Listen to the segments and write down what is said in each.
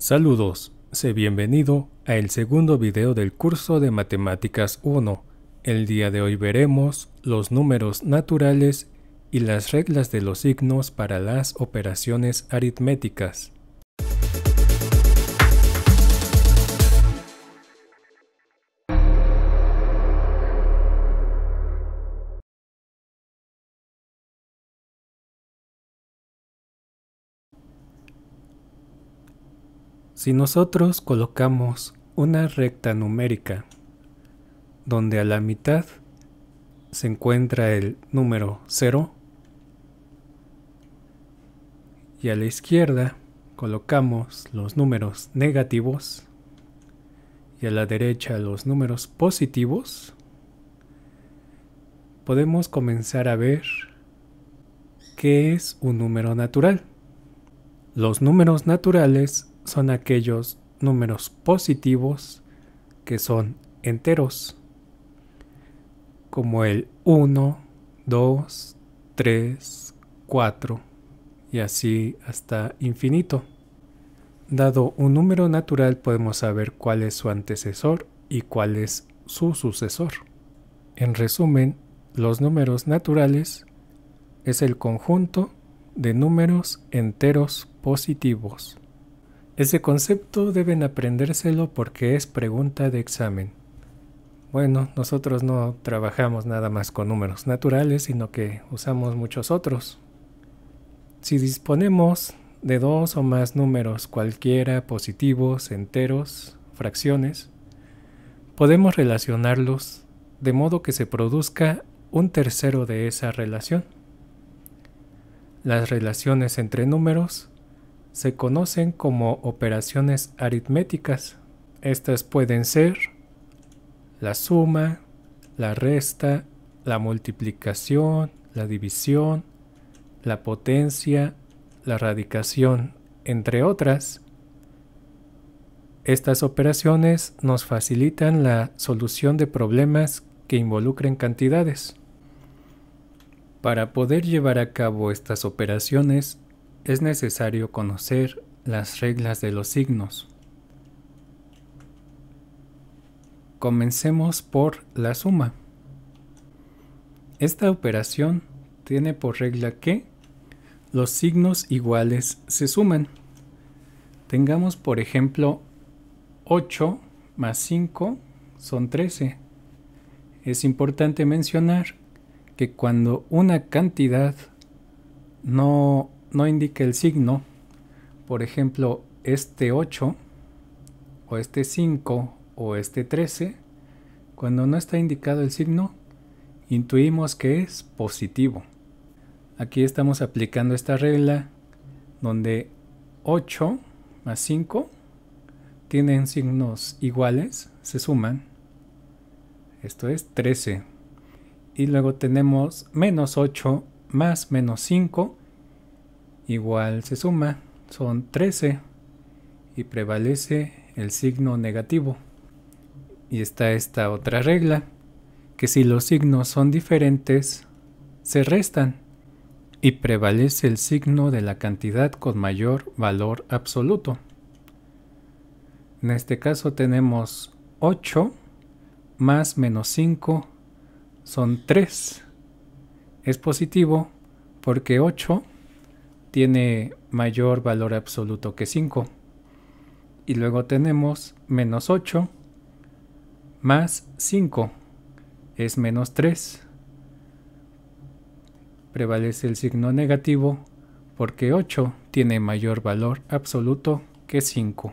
Saludos, se bienvenido a el segundo video del curso de Matemáticas 1. El día de hoy veremos los números naturales y las reglas de los signos para las operaciones aritméticas. Si nosotros colocamos una recta numérica donde a la mitad se encuentra el número 0 y a la izquierda colocamos los números negativos y a la derecha los números positivos, podemos comenzar a ver qué es un número natural. Los números naturales son aquellos números positivos que son enteros, como el 1, 2, 3, 4 y así hasta infinito. Dado un número natural podemos saber cuál es su antecesor y cuál es su sucesor. En resumen, los números naturales es el conjunto de números enteros positivos. Ese concepto deben aprendérselo porque es pregunta de examen. Bueno, nosotros no trabajamos nada más con números naturales, sino que usamos muchos otros. Si disponemos de dos o más números cualquiera, positivos, enteros, fracciones, podemos relacionarlos de modo que se produzca un tercero de esa relación. Las relaciones entre números se conocen como operaciones aritméticas. Estas pueden ser la suma, la resta, la multiplicación, la división, la potencia, la radicación, entre otras. Estas operaciones nos facilitan la solución de problemas que involucren cantidades. Para poder llevar a cabo estas operaciones es necesario conocer las reglas de los signos. Comencemos por la suma. Esta operación tiene por regla que los signos iguales se suman. Tengamos por ejemplo 8 más 5 son 13. Es importante mencionar que cuando una cantidad no no indique el signo, por ejemplo, este 8 o este 5 o este 13, cuando no está indicado el signo, intuimos que es positivo. Aquí estamos aplicando esta regla donde 8 más 5 tienen signos iguales, se suman. Esto es 13. Y luego tenemos menos 8 más menos 5 igual se suma, son 13 y prevalece el signo negativo. Y está esta otra regla, que si los signos son diferentes, se restan y prevalece el signo de la cantidad con mayor valor absoluto. En este caso tenemos 8 más menos 5 son 3. Es positivo porque 8 tiene mayor valor absoluto que 5. Y luego tenemos menos 8 más 5 es menos 3. Prevalece el signo negativo porque 8 tiene mayor valor absoluto que 5.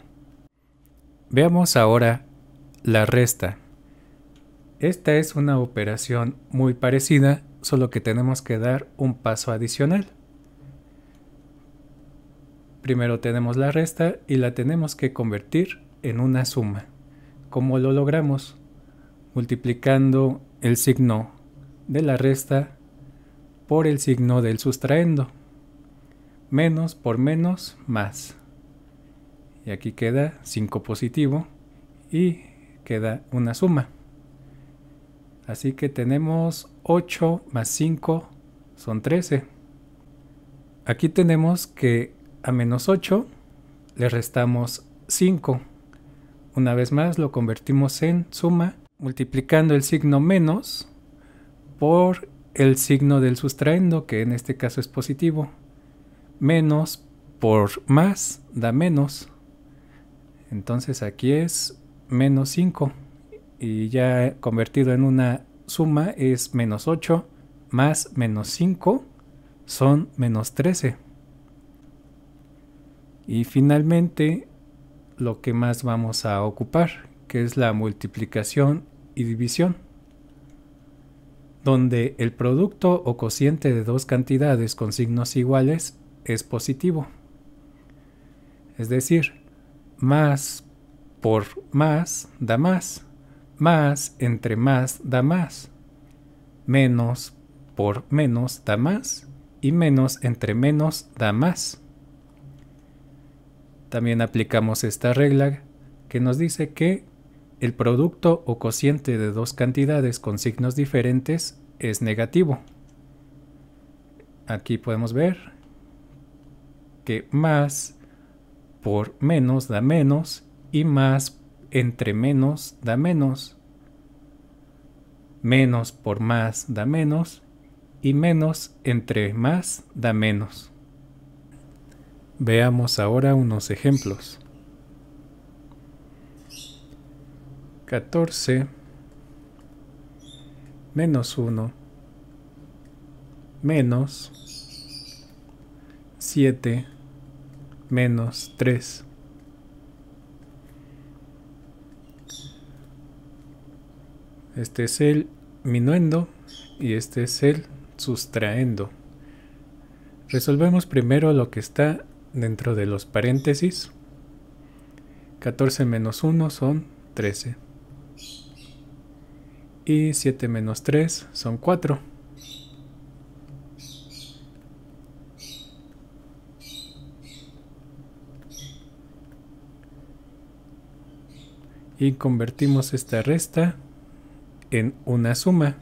Veamos ahora la resta. Esta es una operación muy parecida, solo que tenemos que dar un paso adicional. Primero tenemos la resta y la tenemos que convertir en una suma. ¿Cómo lo logramos? Multiplicando el signo de la resta por el signo del sustraendo. Menos por menos, más. Y aquí queda 5 positivo y queda una suma. Así que tenemos 8 más 5 son 13. Aquí tenemos que a menos 8 le restamos 5. Una vez más lo convertimos en suma multiplicando el signo menos por el signo del sustraendo que en este caso es positivo. Menos por más da menos. Entonces aquí es menos 5 y ya convertido en una suma es menos 8 más menos 5 son menos 13. Y finalmente, lo que más vamos a ocupar, que es la multiplicación y división, donde el producto o cociente de dos cantidades con signos iguales es positivo. Es decir, más por más da más, más entre más da más, menos por menos da más y menos entre menos da más. También aplicamos esta regla que nos dice que el producto o cociente de dos cantidades con signos diferentes es negativo. Aquí podemos ver que más por menos da menos y más entre menos da menos. Menos por más da menos y menos entre más da menos. Veamos ahora unos ejemplos. 14 menos 1 menos 7 menos 3. Este es el minuendo y este es el sustraendo. Resolvemos primero lo que está dentro de los paréntesis. 14 menos 1 son 13. Y 7 menos 3 son 4. Y convertimos esta resta en una suma.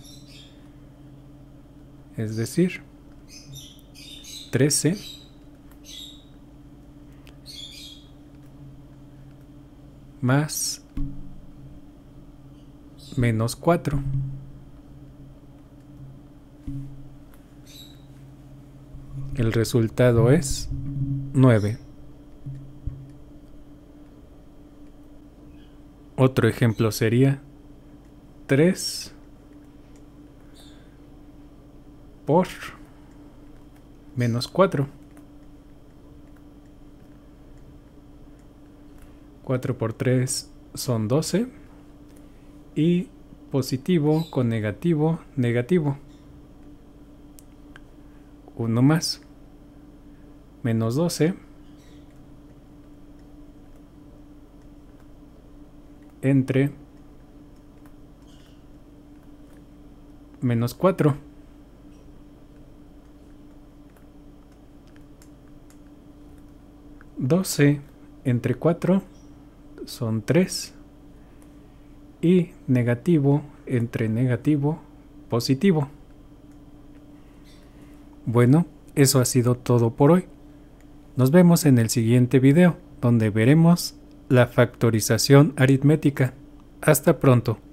Es decir, 13 más menos 4. El resultado es 9. Otro ejemplo sería 3 por menos 4. 4 por 3 son 12. Y positivo con negativo, negativo. Uno más. Menos 12. Entre menos 4. Doce entre cuatro son 3. Y negativo entre negativo, positivo. Bueno, eso ha sido todo por hoy. Nos vemos en el siguiente video, donde veremos la factorización aritmética. Hasta pronto.